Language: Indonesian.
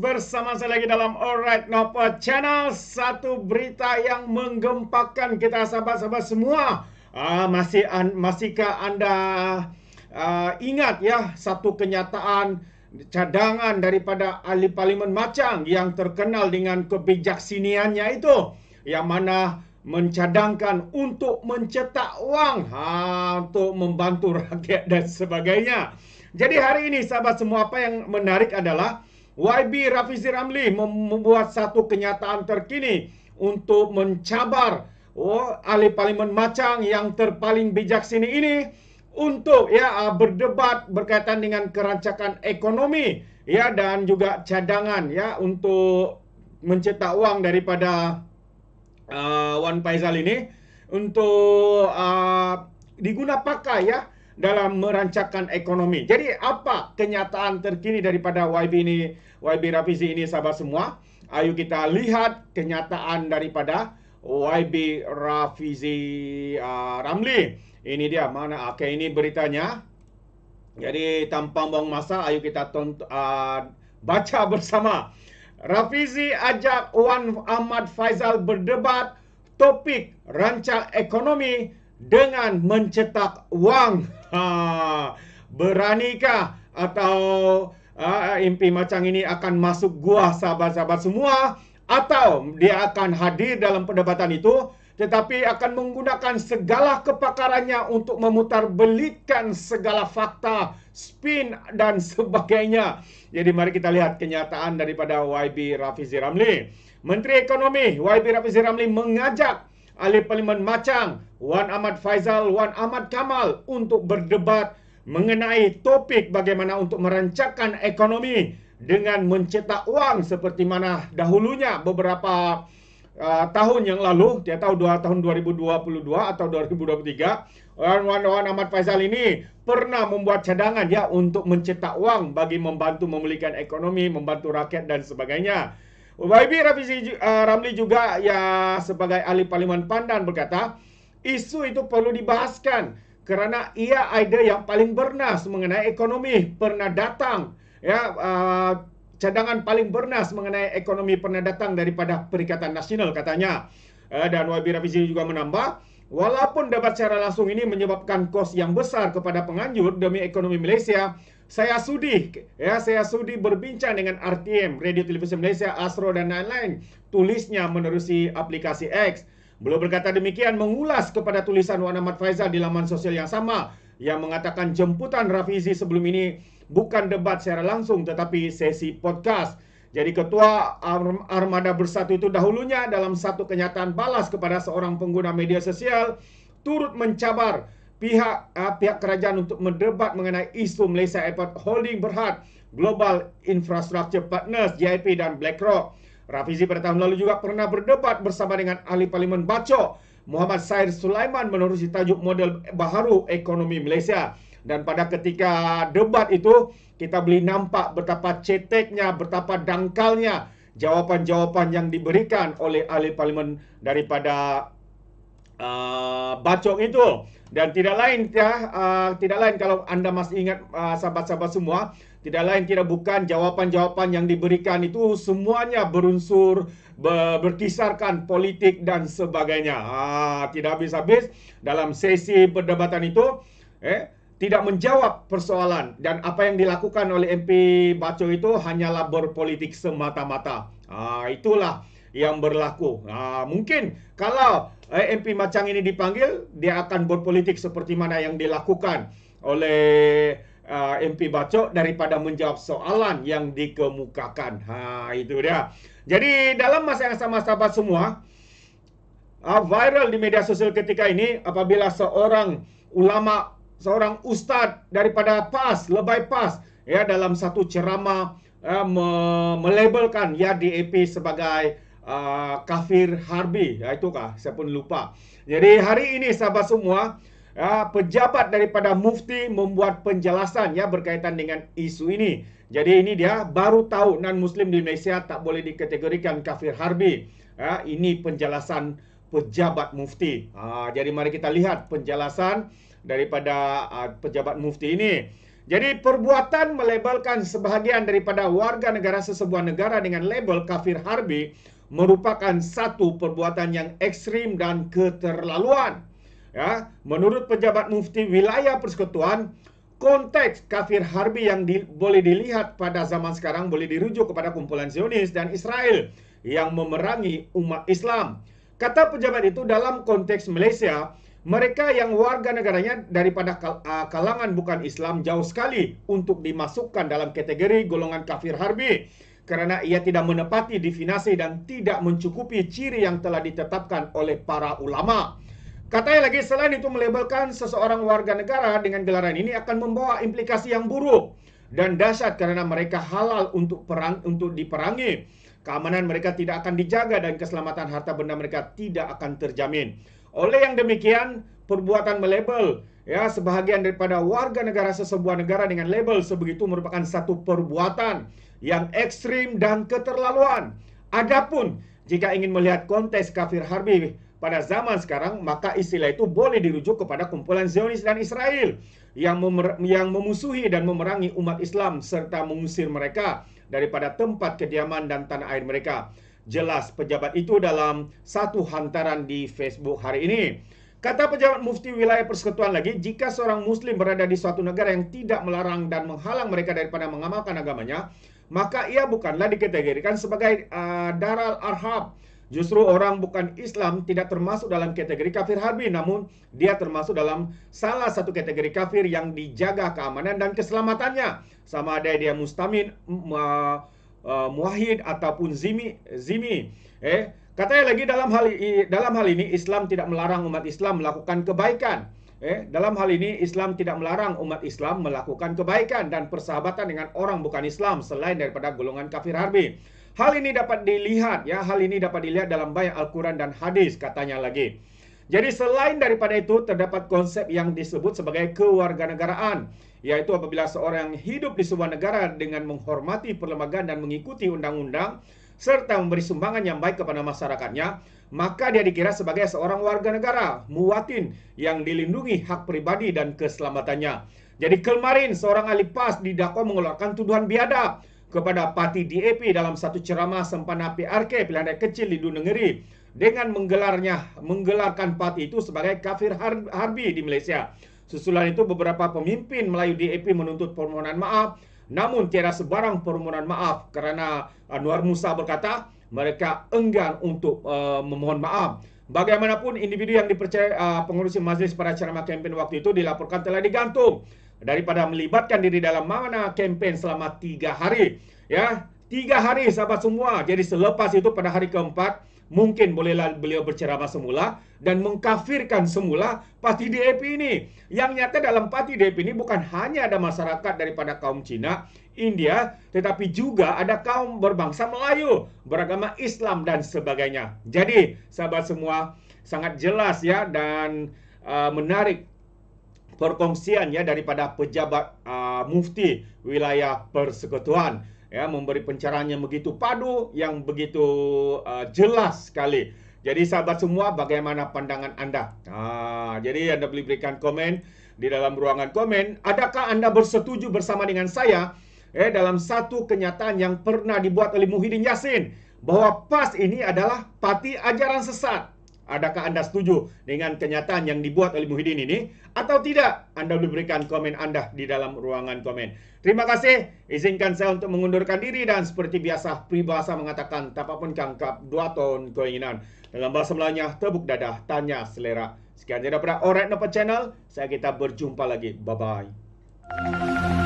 bersama saya lagi dalam Alright Nopo Channel Satu berita yang menggemparkan kita sahabat-sahabat semua uh, Masih an, Masihkah Anda uh, ingat ya satu kenyataan cadangan daripada ahli parlimen Macang Yang terkenal dengan kebijaksaniannya itu Yang mana mencadangkan untuk mencetak uang ha, untuk membantu rakyat dan sebagainya. Jadi hari ini sahabat semua apa yang menarik adalah YB Rafizi Ramli membuat satu kenyataan terkini untuk mencabar oh, ahli parlimen Macang yang terpaling bijak sini ini untuk ya ah, berdebat berkaitan dengan kerancakan ekonomi ya dan juga cadangan ya untuk mencetak uang daripada uh, Wan Faizal ini untuk uh, diguna pakai ya dalam merancangkan ekonomi. Jadi apa kenyataan terkini daripada YB ini, YB Rafizi ini sahabat semua? Ayo kita lihat kenyataan daripada YB Rafizi uh, Ramli. Ini dia mana? Oke, ini beritanya. Jadi tanpa buang masa, ayo kita tonton, uh, baca bersama. Rafizi ajak Wan Ahmad Faizal berdebat topik rancang ekonomi dengan mencetak wang. Ha, beranikah atau uh, impi macam ini akan masuk gua sahabat-sahabat semua atau dia akan hadir dalam perdebatan itu tetapi akan menggunakan segala kepakarannya untuk memutar belitkan segala fakta, spin dan sebagainya. Jadi mari kita lihat kenyataan daripada YB Rafizi Ramli. Menteri Ekonomi YB Rafizi Ramli mengajak ahli parlimen Macang Wan Ahmad Faizal, Wan Ahmad Kamal untuk berdebat mengenai topik bagaimana untuk merancangkan ekonomi dengan mencetak wang seperti mana dahulunya beberapa uh, tahun yang lalu, dia tahu dua tahun 2022 atau 2023, Wan, Wan Wan Ahmad Faizal ini pernah membuat cadangan ya untuk mencetak wang bagi membantu memulihkan ekonomi, membantu rakyat dan sebagainya. YB uh, Ramli juga ya sebagai ahli Parlimen Pandan berkata, Isu itu perlu dibahaskan kerana ia ada yang paling bernas mengenai ekonomi pernah datang ya uh, cadangan paling bernas mengenai ekonomi pernah datang daripada Perikatan Nasional katanya. Uh, dan YB Rafizi juga menambah Walaupun dapat secara langsung ini menyebabkan kos yang besar kepada penganjur demi ekonomi Malaysia, saya sudi ya saya sudi berbincang dengan RTM Radio Televisi Malaysia, Astro dan lain-lain, tulisnya menerusi aplikasi X. Beliau berkata demikian mengulas kepada tulisan Wan Ahmad Faizal di laman sosial yang sama yang mengatakan jemputan Rafizi sebelum ini bukan debat secara langsung tetapi sesi podcast. Jadi ketua Armada Bersatu itu dahulunya dalam satu kenyataan balas kepada seorang pengguna media sosial turut mencabar pihak uh, pihak kerajaan untuk mendebat mengenai isu Malaysia Airport Holding Berhad, Global Infrastructure Partners JIP dan BlackRock. Rafizi pada tahun lalu juga pernah berdebat bersama dengan ahli parlimen Baco, Muhammad Syed Sulaiman menerusi tajuk model baharu ekonomi Malaysia. Dan pada ketika debat itu, kita boleh nampak betapa ceteknya, betapa dangkalnya jawapan-jawapan yang diberikan oleh ahli parlimen daripada Ah, bacong itu dan tidak lain ya uh, tidak lain kalau anda masih ingat uh, sahabat-sahabat semua tidak lain tidak bukan jawapan-jawapan yang diberikan itu semuanya berunsur berkisarkan politik dan sebagainya uh, tidak habis-habis dalam sesi perdebatan itu eh tidak menjawab persoalan dan apa yang dilakukan oleh MP Baco itu hanyalah berpolitik semata-mata. Ah, itulah yang berlaku. Nah, mungkin kalau eh, MP Macang ini dipanggil, dia akan berpolitik seperti mana yang dilakukan oleh uh, eh, MP Bacok daripada menjawab soalan yang dikemukakan. Ha, itu dia. Jadi dalam masa yang sama sahabat semua, uh, viral di media sosial ketika ini apabila seorang ulama, seorang ustadz daripada PAS, lebay PAS, ya dalam satu ceramah uh, me melabelkan ya DAP sebagai Ah, kafir harbi ah, itu kah saya pun lupa jadi hari ini sahabat semua ya, pejabat daripada mufti membuat penjelasan ya berkaitan dengan isu ini jadi ini dia baru tahu non muslim di Malaysia tak boleh dikategorikan kafir harbi ya, ini penjelasan pejabat mufti ha, jadi mari kita lihat penjelasan daripada uh, pejabat mufti ini jadi perbuatan melabelkan sebahagian daripada warga negara sesebuah negara dengan label kafir harbi merupakan satu perbuatan yang ekstrim dan keterlaluan. Ya, menurut pejabat mufti wilayah persekutuan, konteks kafir harbi yang di, boleh dilihat pada zaman sekarang boleh dirujuk kepada kumpulan Zionis dan Israel yang memerangi umat Islam. Kata pejabat itu dalam konteks Malaysia, mereka yang warga negaranya daripada ah, kalangan bukan Islam jauh sekali untuk dimasukkan dalam kategori golongan kafir harbi karena ia tidak menepati definasi dan tidak mencukupi ciri yang telah ditetapkan oleh para ulama. Katanya lagi selain itu melabelkan seseorang warga negara dengan gelaran ini akan membawa implikasi yang buruk dan dahsyat karena mereka halal untuk perang untuk diperangi. Keamanan mereka tidak akan dijaga dan keselamatan harta benda mereka tidak akan terjamin. Oleh yang demikian, perbuatan melabel ya sebahagian daripada warga negara sesebuah negara dengan label sebegitu merupakan satu perbuatan yang ekstrim dan keterlaluan. Adapun jika ingin melihat konteks kafir harbi pada zaman sekarang, maka istilah itu boleh dirujuk kepada kumpulan Zionis dan Israel yang, yang memusuhi dan memerangi umat Islam serta mengusir mereka daripada tempat kediaman dan tanah air mereka. Jelas pejabat itu dalam satu hantaran di Facebook hari ini. Kata pejabat mufti wilayah persekutuan lagi, jika seorang muslim berada di suatu negara yang tidak melarang dan menghalang mereka daripada mengamalkan agamanya, maka ia bukanlah dikategorikan sebagai uh, eh, daral arhab. Justru orang bukan Islam tidak termasuk dalam kategori kafir harbi, namun dia termasuk dalam salah satu kategori kafir yang dijaga keamanan dan keselamatannya. Sama ada dia mustamin, uh, eh, muahid ataupun zimi, zimi. Eh, katanya lagi dalam hal dalam hal ini Islam tidak melarang umat Islam melakukan kebaikan Eh, dalam hal ini Islam tidak melarang umat Islam melakukan kebaikan dan persahabatan dengan orang bukan Islam selain daripada golongan kafir harbi. Hal ini dapat dilihat ya, hal ini dapat dilihat dalam banyak Al-Qur'an dan hadis katanya lagi. Jadi selain daripada itu terdapat konsep yang disebut sebagai kewarganegaraan yaitu apabila seorang yang hidup di sebuah negara dengan menghormati perlembagaan dan mengikuti undang-undang serta memberi sumbangan yang baik kepada masyarakatnya, maka dia dikira sebagai seorang warga negara, muwatin yang dilindungi hak pribadi dan keselamatannya. Jadi kemarin seorang ahli PAS didakwa mengeluarkan tuduhan biadab kepada Pati DAP dalam satu ceramah sempena PRK pilihan raya kecil di Dunengeri dengan menggelarnya menggelarkan Pati itu sebagai kafir harbi di Malaysia. Susulan itu beberapa pemimpin Melayu DAP menuntut permohonan maaf namun tiada sebarang permohonan maaf kerana Anwar uh, Musa berkata mereka enggan untuk uh, memohon maaf. Bagaimanapun individu yang dipercaya uh, pengurusi majlis pada acara kempen waktu itu dilaporkan telah digantung daripada melibatkan diri dalam mana kempen selama tiga hari. Ya, tiga hari sahabat semua. Jadi selepas itu pada hari keempat mungkin bolehlah beliau berceramah semula dan mengkafirkan semula Pati DAP ini. Yang nyata dalam Pati DAP ini bukan hanya ada masyarakat daripada kaum Cina, India, tetapi juga ada kaum berbangsa Melayu, beragama Islam dan sebagainya. Jadi, sahabat semua, sangat jelas ya dan uh, menarik perkongsian ya daripada pejabat uh, mufti wilayah persekutuan ya memberi pencerahan yang begitu padu yang begitu uh, jelas sekali. Jadi sahabat semua bagaimana pandangan Anda? Nah, jadi Anda boleh berikan komen di dalam ruangan komen, adakah Anda bersetuju bersama dengan saya eh dalam satu kenyataan yang pernah dibuat oleh Muhyiddin Yassin bahwa PAS ini adalah pati ajaran sesat? Adakah anda setuju dengan kenyataan yang dibuat oleh Muhyiddin ini? Atau tidak? Anda boleh berikan komen anda di dalam ruangan komen. Terima kasih. Izinkan saya untuk mengundurkan diri dan seperti biasa, peribahasa mengatakan tak apa pun kangkap dua tahun keinginan. Dalam bahasa Melayunya, tebuk dada, tanya selera. Sekian daripada Orang Nopo Channel. Saya kita berjumpa lagi. Bye-bye.